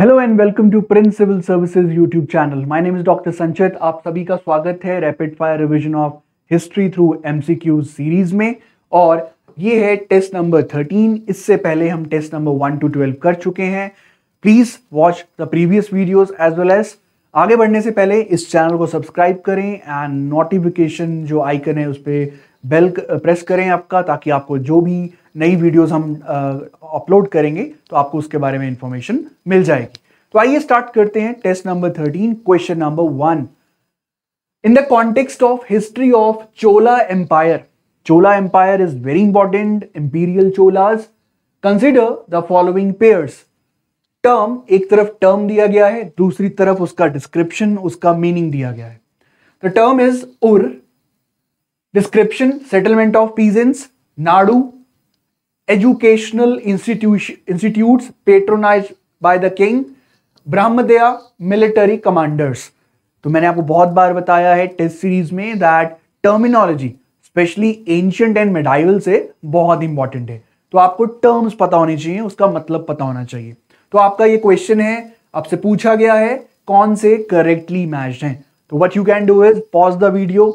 hello and welcome to prince civil services YouTube channel my name is doctor Sanchit आप सभी का स्वागत है rapid fire revision of history through MCQ series में और ये है टेस्ट नंबर थर्टीन इससे पहले हम test number one two twelve कर चुके हैं please watch the previous videos as well as आगे बढ़ने से पहले इस चैनल को सब्सक्राइब करें एंड नोटिफिकेशन जो आइकन है उस पर बेल प्रेस करें आपका ताकि आपको जो भी नई वीडियोस हम अपलोड करेंगे तो आपको उसके बारे में इंफॉर्मेशन मिल जाएगी तो आइए स्टार्ट करते हैं test number thirteen question number one in the context of history of Chola empire Chola empire is very important imperial Cholas consider the following pairs term एक तरफ टर्म दिया गया है दूसरी तरफ उसका डिस्क्रिप्शन उसका मीनिंग दिया गया है the term is ur description settlement of peasants nadu educational institutes patronized by the king brahmadeya military commanders तो मैंने आपको बहुत बार बताया है टेस्ट सीरीज में that terminology specially ancient and medieval से बहुत इंपॉर्टेंट है तो आपको टर्म्स पता होने चाहिए उसका मतलब पता होना चाहिए तो आपका ये क्वेश्चन है आपसे पूछा गया है कौन से करेक्टली मैच हैं तो what you can do is pause the video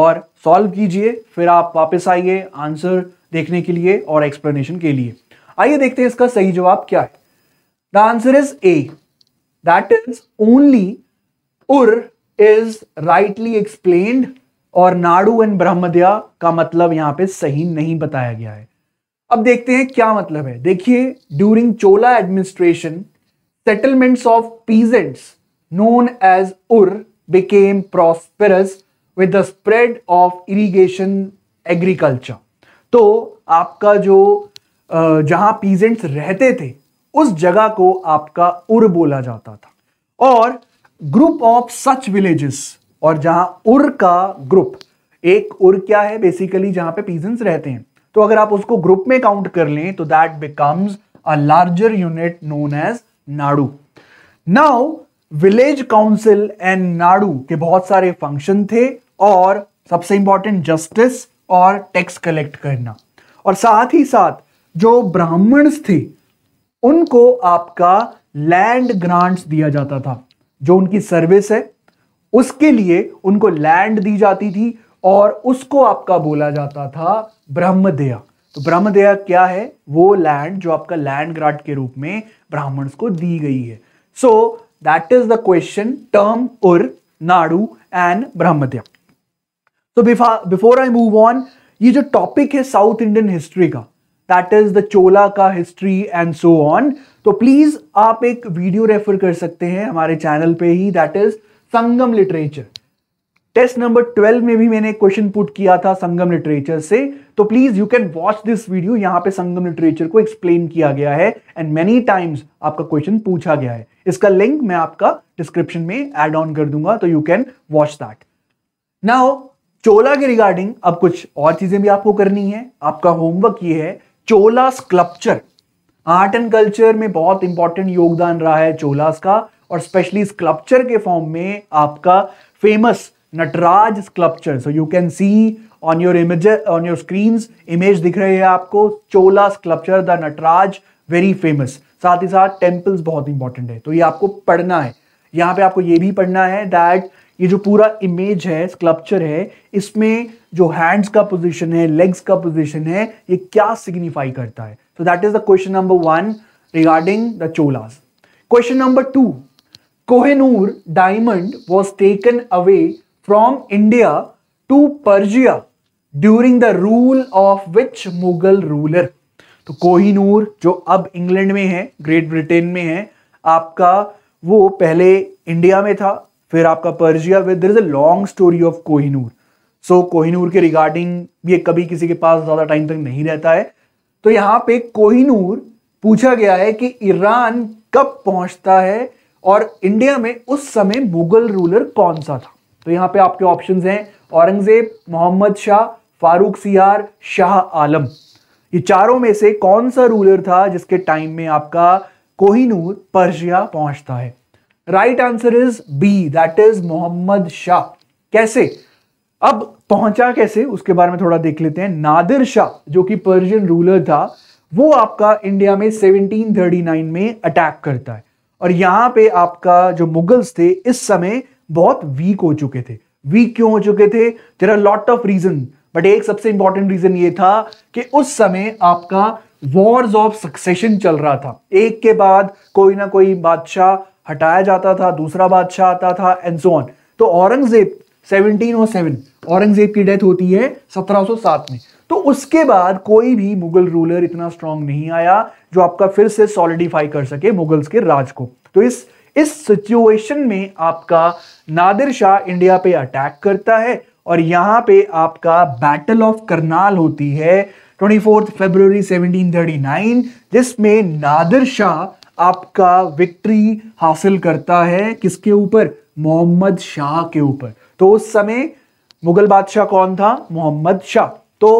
और सॉल्व कीजिए फिर आप वापस आइए आंसर देखने के लिए और एक्सप्लेनेशन के लिए आइए देखते हैं इसका सही जवाब क्या है the answer is a that is only ur is rightly explain और नाडू एंड ब्रह्मद्या का मतलब यहां पे सही नहीं बताया गया है अब देखते हैं क्या मतलब है देखिए during Chola administration settlements of peasants known as ur became prosperous with the spread of irrigation agriculture तो आपका जो जहां पीजेंट्स रहते थे उस जगह को आपका उर बोला जाता था और ग्रुप ऑफ सच विलेजेस और जहां उर का ग्रुप एक उर क्या है बेसिकली जहां पे पीजेंट्स रहते हैं तो अगर आप उसको ग्रुप में काउंट कर लें तो that becomes a larger unit known as nadu now village council and nadu के बहुत सारे फंक्शन थे और सबसे इंपॉर्टेंट जस्टिस और टैक्स कलेक्ट करना और साथ ही साथ जो ब्राह्मण्स थे उनको आपका लैंड ग्रांट्स दिया जाता था जो उनकी सर्विस है उसके लिए उनको लैंड दी जाती थी और उसको आपका बोला जाता था ब्रह्मदेया तो ब्रह्मदेया क्या है वो लैंड जो आपका लैंड ग्रांट के रूप में ब्राह्मण्स को दी गई है so that is the question term ur nadu and ब्रह्मदेया तो बिफोर आई मूव ऑन ये जो टॉपिक है साउथ इंडियन हिस्ट्री का दैट इज द चोला का हिस्ट्री एंड सो ऑन तो प्लीज आप एक वीडियो रेफर कर सकते हैं हमारे चैनल पे ही that is Sangam literature test number twelve में भी मैंने क्वेश्चन पुट किया था संगम लिटरेचर से तो please you can watch this video यहां पे संगम लिटरेचर को एक्सप्लेन किया गया है एंड मेनी टाइम्स आपका क्वेश्चन पूछा गया है इसका लिंक मैं आपका डिस्क्रिप्शन में एड ऑन कर दूंगा तो you can watch that now Chola के रिगार्डिंग अब कुछ और चीजें भी आपको करनी है आपका होमवर्क ये है Chola sculpture art and culture में बहुत इंपॉर्टेंट योगदान रहा है चोलास का और स्पेशली स्कल्पचर के फॉर्म में आपका famous Nataraja sculpture so you can see on your image on your screen image दिख रही है आपको Chola sculpture the Nataraja very famous साथ ही साथ टेम्पल्स बहुत इंपॉर्टेंट है तो ये आपको पढ़ना है यहाँ पे आपको ये भी पढ़ना है दैट ये जो पूरा इमेज है स्कल्पचर है इसमें जो हैंड्स का पोजिशन है लेग्स का पोजिशन है ये क्या सिग्निफाई करता है so that is the question number one regarding the Cholas question number two Kohinoor diamond was taken away from India to Persia during the rule of which Mughal ruler तो कोहिनूर जो अब इंग्लैंड में है ग्रेट ब्रिटेन में है आपका वो पहले इंडिया में था फिर आपका Persia with there is a long story of Kohinoor so Kohinoor के रिगार्डिंग ये कभी किसी के पास ज़्यादा टाइम तक नहीं रहता है तो यहाँ पे कोहिनूर पूछा गया है कि ईरान कब पहुंचता है और इंडिया में उस समय मुगल रूलर कौन सा था तो यहाँ पे आपके ऑप्शन हैं औरंगजेब मोहम्मद शाह फारूक सियार शाह आलम ये चारों में से कौन सा रूलर था जिसके टाइम में आपका कोहिनूर पर्जिया पहुंचता है right answer is B that is Mohammad Shah कैसे अब पहुंचा कैसे उसके बारे में थोड़ा देख लेते हैं नादिर शाह जो कि पर्शियन रूलर था वो आपका इंडिया में 1739 में अटैक करता है और यहां पे आपका जो मुगल्स थे इस समय बहुत वीक हो चुके थे वीक क्यों हो चुके थे there are lot of reason but एक सबसे इंपॉर्टेंट रीजन ये था कि उस समय आपका वॉर्स ऑफ सक्सेशन चल रहा था एक के बाद कोई ना कोई बादशाह हटाया जाता था दूसरा बादशाह आता था एंड सो ऑन तो औरंगजेब 1707 औरंगजेब की डेथ होती है 1707 में तो उसके बाद कोई भी मुगल रूलर इतना स्ट्रांग नहीं आया जो आपका फिर से सॉलिडिफाई कर सके मुगल्स के राज को तो इस इस सिचुएशन में आपका नादिर शाह इंडिया पे अटैक करता है और यहाँ पे आपका बैटल ऑफ करनाल होती है ट्वेंटी फोर्थ फेब्रवरी सेवनटीन जिसमें नादिर शाह आपका विक्ट्री हासिल करता है किसके ऊपर मोहम्मद शाह के ऊपर तो उस समय मुगल बादशाह कौन था मोहम्मद शाह तो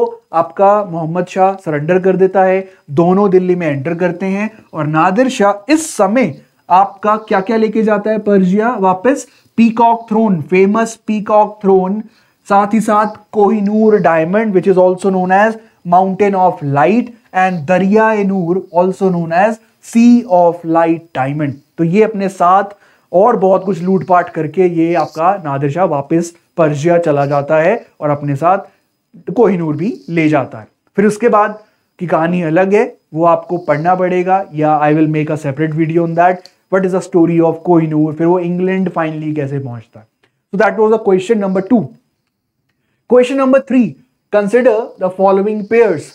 आपका मोहम्मद शाह सरेंडर कर देता है दोनों दिल्ली में एंटर करते हैं और नादिर शाह इस समय आपका क्या क्या लेके जाता है पर्जिया वापस peacock throne famous peacock throne साथ ही साथ Kohinoor diamond which is also known as mountain of light and Darya Noor also known as sea of light diamond तो ये अपने साथ और बहुत कुछ लूटपाट करके ये आपका नादिर शाह वापिस परजिया चला जाता है और अपने साथ कोहिनूर भी ले जाता है फिर उसके बाद की कहानी अलग है वो आपको पढ़ना पड़ेगा या I will make a separate video on that what is the story of Kohinoor फिर वो इंग्लैंड फाइनली कैसे पहुंचता है so that was the question number two question number three consider the following pairs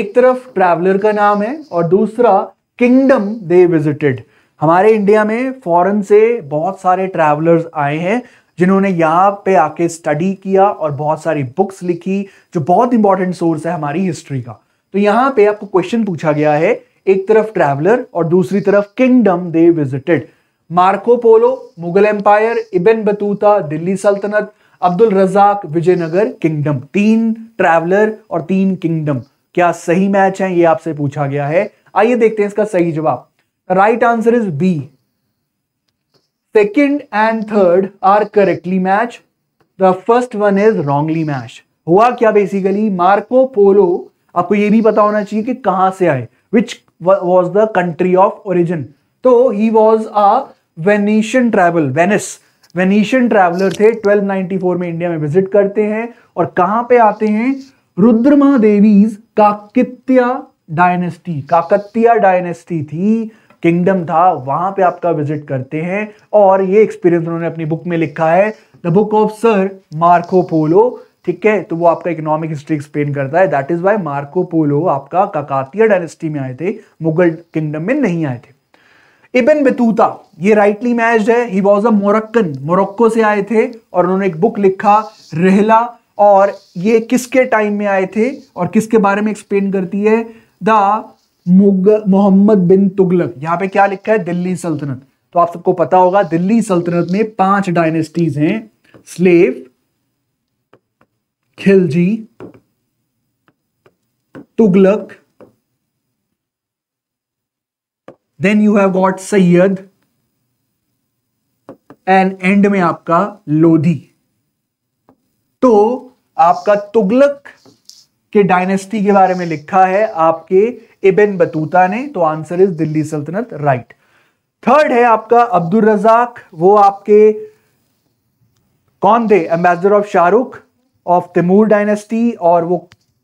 एक तरफ ट्रैवलर का नाम है और दूसरा किंगडम दे विजिटेड हमारे इंडिया में फॉरेन से बहुत सारे ट्रैवलर्स आए हैं जिन्होंने यहाँ पे आके स्टडी किया और बहुत सारी बुक्स लिखी जो बहुत इंपॉर्टेंट सोर्स है हमारी हिस्ट्री का तो यहाँ पे आपको क्वेश्चन पूछा गया है एक तरफ ट्रैवलर और दूसरी तरफ kingdom they visited Marco Polo Mughal empire Ibn Battuta Delhi सल्तनत अब्दुल रजाक विजयनगर किंगडम तीन ट्रैवलर और तीन किंगडम क्या सही मैच है ये आपसे पूछा गया है आइए देखते हैं इसका सही जवाब right answer is B second and third are correctly match the first one is wrongly match हुआ क्या बेसिकली मार्को पोलो आपको यह भी पता होना चाहिए कि कहां से आए which was the country of origin तो he was a Venetian travel Venice Venetian traveller थे 1294 में इंडिया में विजिट करते हैं और कहां पे आते हैं रुद्रमा देवीज काकित्या डायनेस्टी काकतिया डायनेस्टी थी किंगडम था वहां पे आपका विजिट करते हैं और ये एक्सपीरियंस उन्होंने अपनी बुक में लिखा है the book of sir Marco Polo ठीक है तो वो आपका इकोनॉमिक हिस्ट्री एक्सप्लेन करता है that is why Marco Polo आपका काकातिया डायनेस्टी में आए थे मुगल किंगडम में नहीं आए थे इबन बतूता ये राइटली मैच है he was a Moroccan Morocco से आए थे और उन्होंने एक बुक लिखा रहला और ये किसके टाइम में आए थे और किसके बारे में एक्सप्लेन करती है द मोहम्मद बिन तुगलक यहाँ पे क्या लिखा है दिल्ली सल्तनत तो आप सबको पता होगा दिल्ली सल्तनत में पांच डायनेस्टीज हैं slave Khilji Tughlaq then you have got Sayyid and end में आपका लोधी तो आपका तुगलक के डायनेस्टी के बारे में लिखा है आपके इबन बतूता ने तो आंसर इज दिल्ली सल्तनत राइट थर्ड है आपका अब्दुल रजाक वो आपके कौन थे ambassador of Shahrukh of Timur dynasty और वो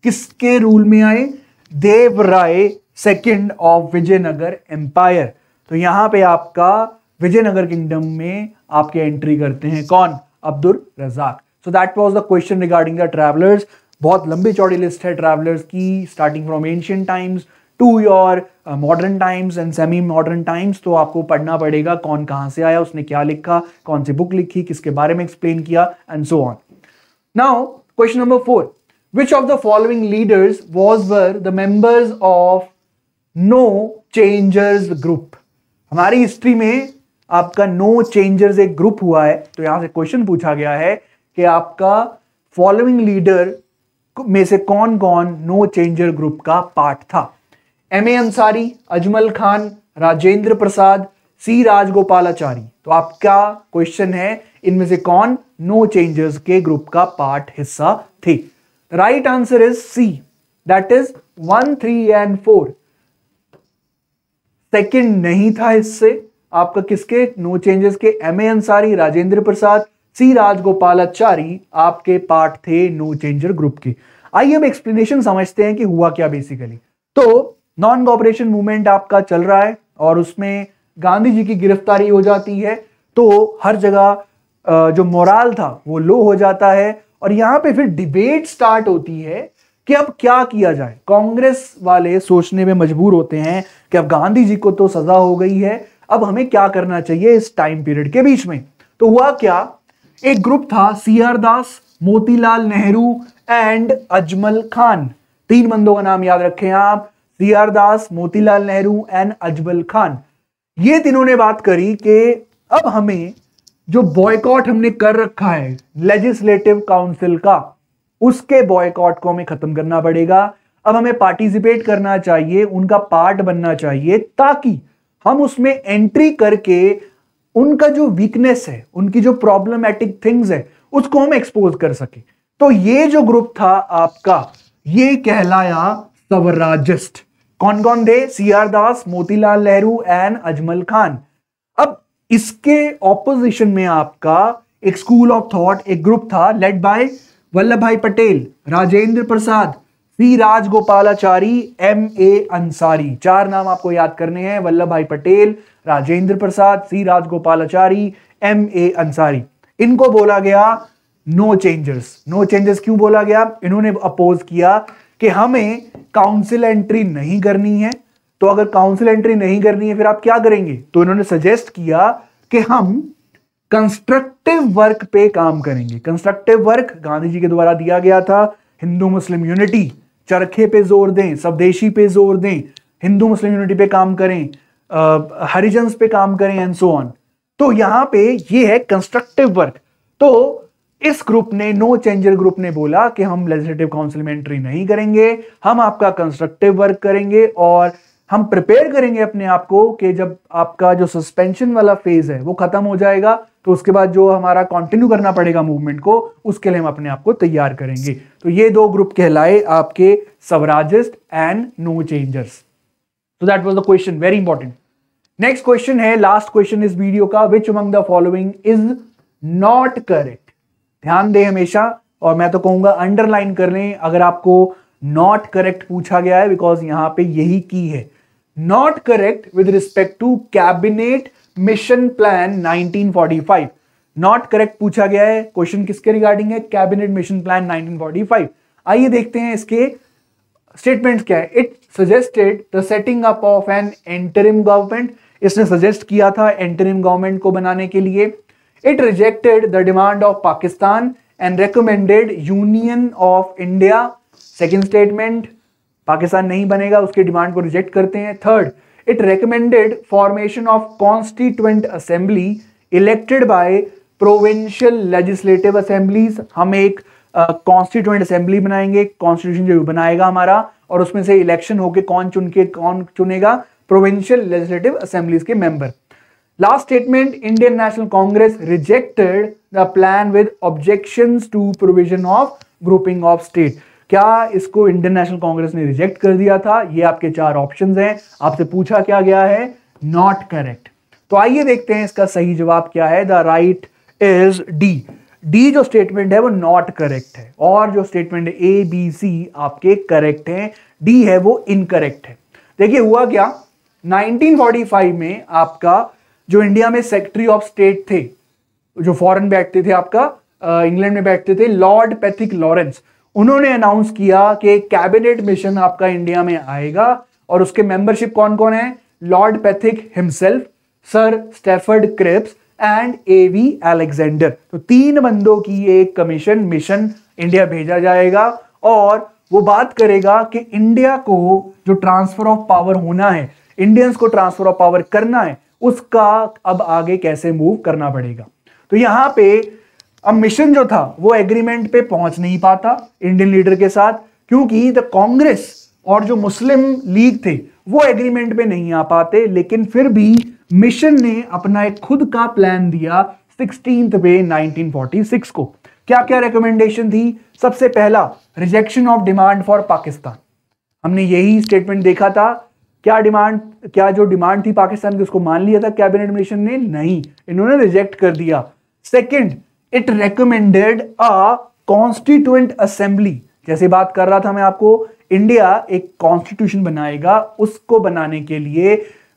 किसके रूल में आए Dev Raya second of Vijayanagara empire तो यहां पे आपका विजयनगर किंगडम में आपके एंट्री करते हैं कौन Abdul Razzaq so that was the question regarding the travellers बहुत लंबी चौड़ी लिस्ट है ट्रैवलर्स की starting from ancient times to your modern times and semi modern times तो आपको पढ़ना पड़ेगा कौन कहाँ से आया उसने क्या लिखा कौन सी बुक लिखी किसके बारे में एक्सप्लेन किया and so on now question number four which of the following leaders was were the members of no changers group हमारी हिस्ट्री में आपका नो no चेंजर्स एक ग्रुप हुआ है तो यहां से क्वेश्चन पूछा गया है कि आपका फॉलोइंग लीडर में से कौन कौन नो चेंजर ग्रुप का पार्ट था M A Ansari Ajmal Khan Rajendra Prasad C Rajagopalachari तो आपका क्वेश्चन है इनमें से कौन नो चेंजर्स के ग्रुप का पार्ट हिस्सा थे right answer is C that is one three and four second नहीं था इससे आपका किसके नो चेंजेस के M A Ansari Rajendra Prasad C Rajagopalachari आपके पार्ट थे नो चेंजर ग्रुप के आइए हम एक्सप्लेनेशन समझते हैं कि हुआ क्या बेसिकली तो नॉन कॉपरेशन मूवमेंट आपका चल रहा है और उसमें गांधी जी की गिरफ्तारी हो जाती है तो हर जगह जो मोराल था वो लो हो जाता है और यहां पे फिर डिबेट स्टार्ट होती है कि अब क्या किया जाए कांग्रेस वाले सोचने में मजबूर होते हैं कि अब गांधी जी को तो सजा हो गई है अब हमें क्या करना चाहिए इस टाइम पीरियड के बीच में तो हुआ क्या एक ग्रुप था C R Das Motilal Nehru and Ajmal Khan तीन बंदों का नाम याद रखें आप C R Das Motilal Nehru and Ajmal Khan ये तीनों ने बात करी कि अब हमें जो बॉयकॉट हमने कर रखा है लेजिस्लेटिव काउंसिल का उसके बॉयकॉट को हमें खत्म करना पड़ेगा अब हमें पार्टिसिपेट करना चाहिए उनका पार्ट बनना चाहिए ताकि हम उसमें एंट्री करके उनका जो वीकनेस है उनकी जो प्रॉब्लमेटिक थिंग्स है उसको हम एक्सपोज कर सके तो ये जो ग्रुप था आपका ये कहलाया स्वराजिस्ट कौन कौन थे C R Das Motilal Nehru and Ajmal Khan अब इसके ऑपोजिशन में आपका एक स्कूल ऑफ थॉट एक ग्रुप था led by Vallabhbhai Patel Rajendra Prasad P Rajagopalachari M A Ansari चार नाम आपको याद करने हैं Vallabhbhai Patel Rajendra Prasad C Rajagopalachari M A Ansari इनको बोला गया नो चेंजर्स नो चेंजर्स क्यों बोला गया इन्होंने अपोज किया कि हमें काउंसिल एंट्री नहीं करनी है तो अगर काउंसिल एंट्री नहीं करनी है फिर आप क्या करेंगे तो इन्होंने सजेस्ट किया कि हम कंस्ट्रक्टिव वर्क पे काम करेंगे कंस्ट्रक्टिव वर्क गांधी जी के द्वारा दिया गया था हिंदू मुस्लिम यूनिटी चरखे पे जोर दें स्वदेशी पे जोर दें हिंदू मुस्लिम यूनिटी पे काम करें हरिजन पे काम करें एंड सो ऑन तो यहाँ पे ये है कंस्ट्रक्टिव वर्क तो इस ग्रुप ने नो चेंजर ग्रुप ने बोला कि हम लेजिस्लेटिव काउंसिल में एंट्री नहीं करेंगे हम आपका कंस्ट्रक्टिव वर्क करेंगे और हम प्रिपेयर करेंगे अपने आप को कि जब आपका जो सस्पेंशन वाला फेज है वो खत्म हो जाएगा तो उसके बाद जो हमारा कंटिन्यू करना पड़ेगा मूवमेंट को उसके लिए हम अपने आप को तैयार करेंगे तो ये दो ग्रुप कहलाए आपके स्वराजिस्ट एंड नो चेंजर्स तो that was the question very important next question है लास्ट क्वेश्चन इस वीडियो का which among the following is not correct ध्यान दें हमेशा और मैं तो कहूंगा अंडरलाइन कर लें अगर आपको नॉट करेक्ट पूछा गया है बिकॉज यहां पे यही की है not correct with respect to cabinet mission plan 1945 not correct पूछा गया है क्वेश्चन किसके रिगार्डिंग है कैबिनेट मिशन प्लान 1945 आइए देखते हैं इसके स्टेटमेंट क्या है it suggested the setting up of an interim government इसने सजेस्ट किया था एंटरिम गवर्नमेंट को बनाने के लिए it rejected the demand of Pakistan and recommended union of India second statement Pakistan नहीं बनेगा उसके डिमांड को रिजेक्ट करते हैं third it recommended formation of constituent assembly elected by provincial legislative assemblies हम एक कॉन्स्टिट्यूंट असेंबली बनाएंगे कॉन्स्टिट्यूशन जो बनाएगा हमारा और उसमें से इलेक्शन होके कौन चुन के कौन चुनेगा प्रोविंशियल लेजिस्लेटिव असेंबलीज के member last statement Indian national Congress rejected the plan with objection to provision of grouping of state क्या इसको इंडियन नेशनल कांग्रेस ने रिजेक्ट कर दिया था ये आपके चार ऑप्शन हैं आपसे पूछा क्या गया है नॉट करेक्ट तो आइए देखते हैं इसका सही जवाब क्या है the right is D D जो स्टेटमेंट है वो नॉट करेक्ट है और जो स्टेटमेंट ए बी सी आपके करेक्ट हैं डी है वो इनकरेक्ट है देखिए हुआ क्या 1945 में आपका जो इंडिया में सेक्रेटरी ऑफ स्टेट थे जो फॉरेन बैठते थे आपका इंग्लैंड में बैठते थे लॉर्ड पैथिक लॉरेंस उन्होंने अनाउंस किया कि कैबिनेट मिशन आपका इंडिया में आएगा और उसके मेंबरशिप कौन कौन है lord Pethick himself sir Stafford Cripps and A V Alexander तो तीन बंदों की एक कमीशन मिशन इंडिया भेजा जाएगा और वो बात करेगा कि इंडिया को जो ट्रांसफर ऑफ पावर होना है इंडियंस को ट्रांसफर ऑफ पावर करना है उसका अब आगे कैसे मूव करना पड़ेगा तो यहां पे अब मिशन जो था वो एग्रीमेंट पे पहुंच नहीं पाता इंडियन लीडर के साथ क्योंकि द कांग्रेस और जो मुस्लिम लीग थे वो एग्रीमेंट पे नहीं आ पाते लेकिन फिर भी मिशन ने अपना एक खुद का प्लान दिया सिक्सटीन पे 1946 को क्या क्या रिकमेंडेशन थी सबसे पहला rejection of demand for Pakistan हमने यही स्टेटमेंट देखा था क्या डिमांड क्या जो डिमांड थी पाकिस्तान की उसको मान लिया था कैबिनेट मिशन ने नहीं इन्होंने रिजेक्ट कर दिया second it recommended a constituent assembly जैसे बात कर रहा था मैं आपको इंडिया एक कॉन्स्टिट्यूशन बनाएगा उसको बनाने के लिए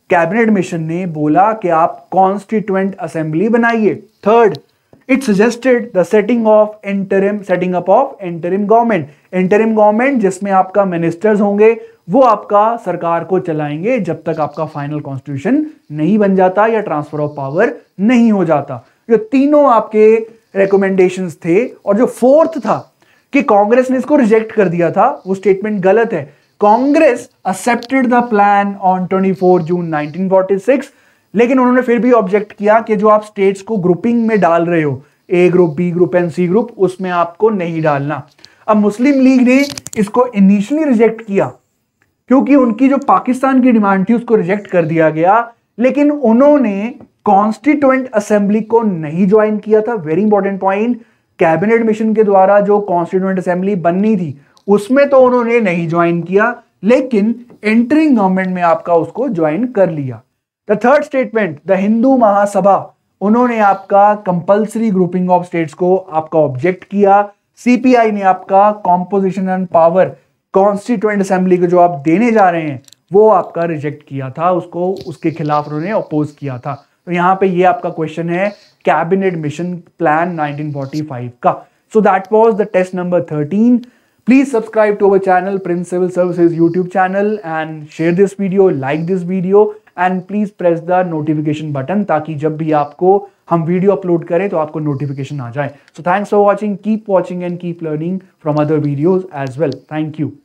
कैबिनेट मिशन ने बोला कि आप कॉन्स्टिट्यूएंट असेंबली बनाइए third it suggested the setting of interim setting up of interim government interim government जिसमें आपका मिनिस्टर्स होंगे वो आपका सरकार को चलाएंगे जब तक आपका फाइनल कॉन्स्टिट्यूशन नहीं बन जाता या ट्रांसफर ऑफ पावर नहीं हो जाता ये तीनों आपके रिकमेंडेशन थे और जो फोर्थ था कि कांग्रेस ने इसको रिजेक्ट कर दिया था वो स्टेटमेंट गलत है Congress accepted the plan on 24 June 1946 लेकिन उन्होंने फिर भी ऑब्जेक्ट किया कि जो आप स्टेट्स को ग्रुपिंग में डाल रहे हो A group B group and C group उसमें आपको नहीं डालना अब मुस्लिम लीग ने इसको इनिशियली रिजेक्ट किया क्योंकि उनकी जो पाकिस्तान की डिमांड थी उसको रिजेक्ट कर दिया गया लेकिन उन्होंने कॉन्स्टिट्यूएंट असेंबली को नहीं ज्वाइन किया था very important point cabinet mission के द्वारा जो कॉन्स्टिट्यूएंट असेंबली बननी थी उसमें तो उन्होंने नहीं ज्वाइन किया लेकिन एंटरिंग गवर्नमेंट में आपका उसको ज्वाइन कर लिया the third statement the Hindu Mahasabha उन्होंने आपका कंपल्सरी ग्रुपिंग ऑफ स्टेट्स को आपका ऑब्जेक्ट किया सीपीआई ने आपका composition and power constituent assembly को जो आप देने जा रहे हैं वो आपका रिजेक्ट किया था उसको उसके खिलाफ उन्होंने अपोज किया था तो यहाँ पे ये आपका क्वेश्चन है कैबिनेट मिशन प्लान 1945 का so that was the test number 13 please subscribe to our channel Prince civil services YouTube channel and share this video like this video and please press the notification button ताकि जब भी आपको हम video upload करें तो आपको notification आ जाए so thanks for watching keep watching and keep learning from other videos as well thank you